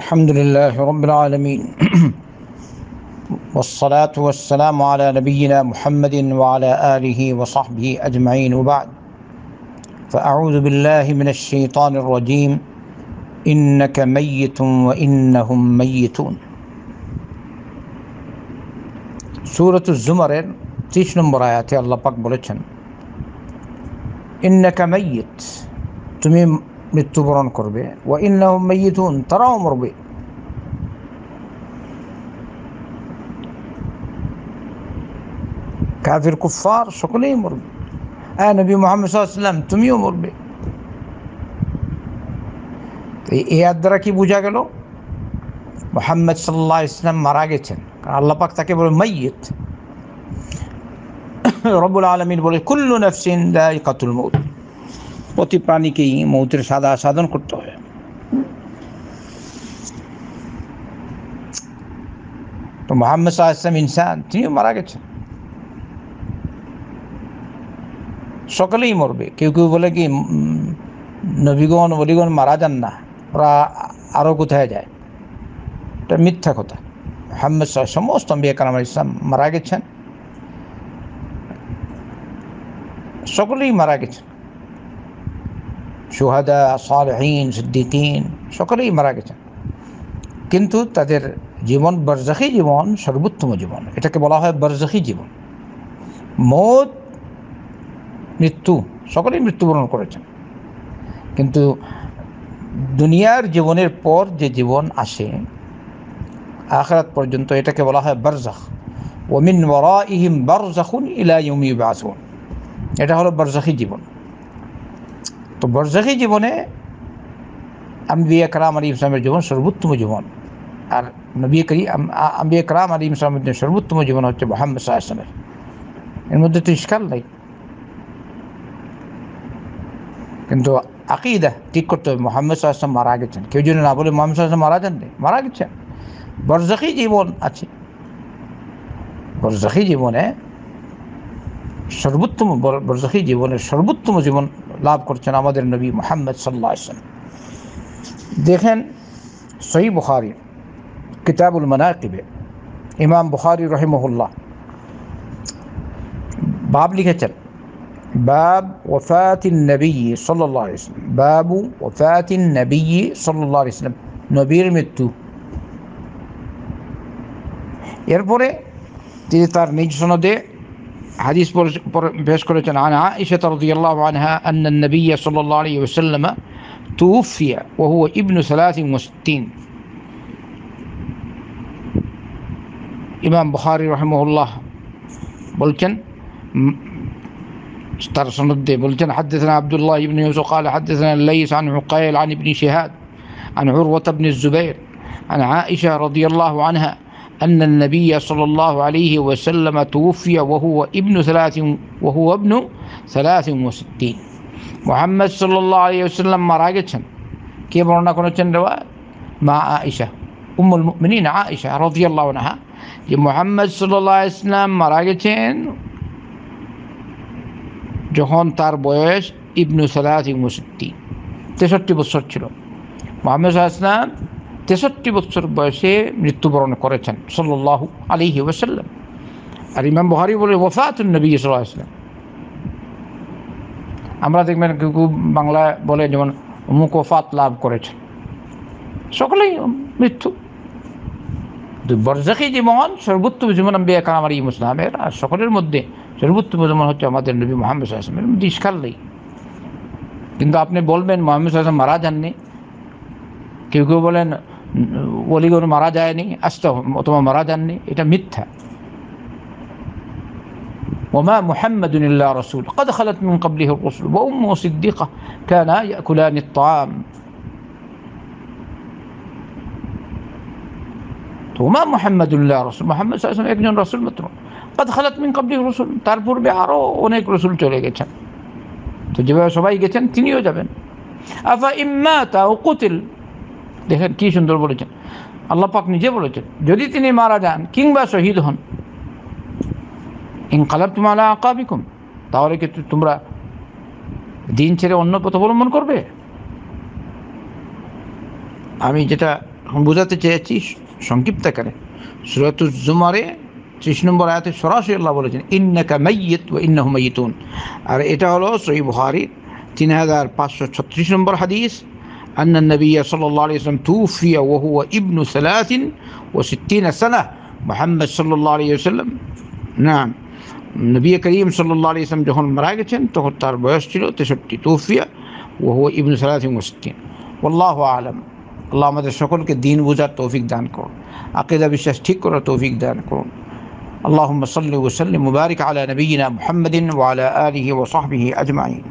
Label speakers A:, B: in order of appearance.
A: الحمد لله رب العالمين والصلاة والسلام على نبينا محمد وعلى آله وصحبه أجمعين وبعد فأعوذ بالله من الشيطان الرجيم إنك ميت وإنهم ميتون سورة الزمر تيش نمبر آياتي الله পাক إنك ميت تمين মৃত্যুবরণ করবে ও ইন্নাহুম মাইয়িতুন তারাও মরবে কাফির কুফার সকলেই মরবে হ্যাঁ নবী মোহাম্মদ তুমিও মরবে তো এই আয়াত দ্বারা কি বোঝা গেল মোহাম্মদ সাল্লাহ ইসলাম মারা গেছেন কারণ আল্লাপাক তাকে বলে মাইয়িত রবুল আলমিন বলে কুল্লু নফসিন দায় কাতুল মৌত অতি প্রাণীকেই মউত্র সাদাসাদন করতে হয় তো মোহাম্মদ সাহেব সব इंसान थिए মারা গেছে সকલી মরবে কেউ কেউ বলে কি নববীগণ বলিগণ মারা যান না ওরা আরো কত যায় এটা মিথ্যা কথা মোহাম্মদ সাহেব সমস্ত بیکরামের সব মারা গেছে সকલી মারা গেছে সুহাদা সালহীন সিদ্দিকিন সকলেই মারা গেছেন কিন্তু তাদের জীবন বরজাখি জীবন সর্বোত্তম জীবন এটাকে বলা হয় বরজাখি জীবন মত মৃত্যু সকলেই মৃত্যুবরণ করেছেন কিন্তু দুনিয়ার জীবনের পর যে জীবন আসে আখরাত পর্যন্ত এটাকে বলা হয় বারজাখ ওমিন ওরা ইহিম বারজাখুন ইলা ইউমি বাসুন এটা হলো বারজাখি জীবন তো বরজাকি জীবনে আম্বি একরাম আলী ইসলামের জীবন সর্বোত্তম জীবন আর নবী করি আম্বি একরাম আলী ইসলামের সর্বোত্তম জীবন হচ্ছে মোহাম্মদ শাহ ইসলামের এর মধ্যে তো ইস্কাল নাই কিন্তু আকিদা ঠিক করতে হবে মোহাম্মদ সাহায্য মারা গেছেন কেউ যদি না বলে মোহাম্মদ সাহায্য মারা যান মারা গেছেন বরজাকি জীবন আছে বরজাকি জীবনে সর্বোত্তম বরজখী জীবনের সর্বোত্তম জীবন লাভ করছেন আমাদের নবী মোহাম্মদ সাল্লাহ ইসলাম দেখেন সহি বুহারি কিতাবুল মানাকিবে ইমাম বুহারি রহিমহুল্লাহ বাব লিখেছেন বাব ওফাতিন নবী সাল্লাহ ইসলাম বাবু ওফাতিন নবী সাল্লাহ ইসলাম নবীর মৃত্যু এরপরে তিনি তার নিজ সনদে হাদিস পেশ عن عائشة رضي الله عنها أن النبي صلى الله عليه وسلم توفي وهو ابن 63 بخاري رحمه الله বলছেন استرسل সনদে বলছেন حدثنا عبد الله بن يوسف قال حدثنا الليث عن عقيل عن ابن شهاد عن عروة بن الزبير عن عائشة رضي الله عنها أن النبي صلى الله عليه وسلم توفي وهو ابن ثلاث وهو ابن ثلاث وستين محمد صلى الله عليه وسلم مراجعة كيف رونا كنا تنروا مع عائشة أم المؤمنين عائشة رضي الله عنها محمد صلى الله عليه وسلم مراجعة جهون تار بويس ابن ثلاث وستين تسرتي بصرت محمد صلى الله عليه وسلم তেষট্টি বছর বয়সে মৃত্যুবরণ করেছেন সল্লাহ আলিহি ওসাল্লাম আর ইমাম বহারি বলে ওফাতুন নবী সাল্লাম আমরা দেখবেন কেউ কেউ বাংলায় বলে যেমন অমুক ওফাত লাভ করেছেন সকলেই মৃত্যু বরজাকি জীবন সর্বোত্তম জীবন আম্বিয়া কামার ইসলামের আর সকলের মধ্যে সর্বোত্তম জীবন হচ্ছে আমাদের নবী মোহাম্মদ আসলামের মধ্যে নেই কিন্তু আপনি বলবেন মোহাম্মদ আসলাম মারা যাননি কেউ কেউ বলেন বলি কোনো মারা যায়নি আসতে তোমার وما محمد إلا رسول قد خلت من قبله الرسل وأمه صديقة كانا يأكلان الطعام وما محمد إلا رسول محمد صلى الله عليه وسلم رسول متر قد خلت من قبله الرسل তার পূর্বে আরো অনেক রাসূল চলে গেছেন তো যেভাবে সবাই গেছেন তিনিও যাবেন আফা ইম্মাতা দেখেন কি সুন্দর বলেছেন আল্লাহ পাক নিজে বলেছেন যদি তিনি মারা যান কিংবা শহীদ হন ইনকালাব তুমালা আকাবিকুম তাহলে কি তোমরা দিন ছেড়ে অন্য পথ অবলম্বন করবে আমি যেটা বোঝাতে চেয়েছি সংক্ষিপ্ত করে সুরাতুজুমারে ত্রিশ নম্বর আয়াতে সরাসরি আল্লাহ বলেছেন ইন্নাকা মাইয়িত ও ইন্নাহু মাইয়িতুন আর এটা হলো সহিহ বুখারীর তিন হাজার পাঁচশো ছত্রিশ নম্বর হাদিস أن النبي صلى الله عليه وسلم توفي وهو ابن ثلاث وستين سنة محمد صلى الله عليه وسلم نعم النبي كريم صلى الله عليه وسلم جهن গেছেন তখন তার বয়স توفي وهو ابن ثلاث وستين والله أعلم الله আল্লাহ আলম আল্লাহ আমাদের توفيق দিন বোঝার তৌফিক দান করুন আকিদা اللهم صل وسلم وبارك على نبينا محمد وعلى آله وصحبه أجمعين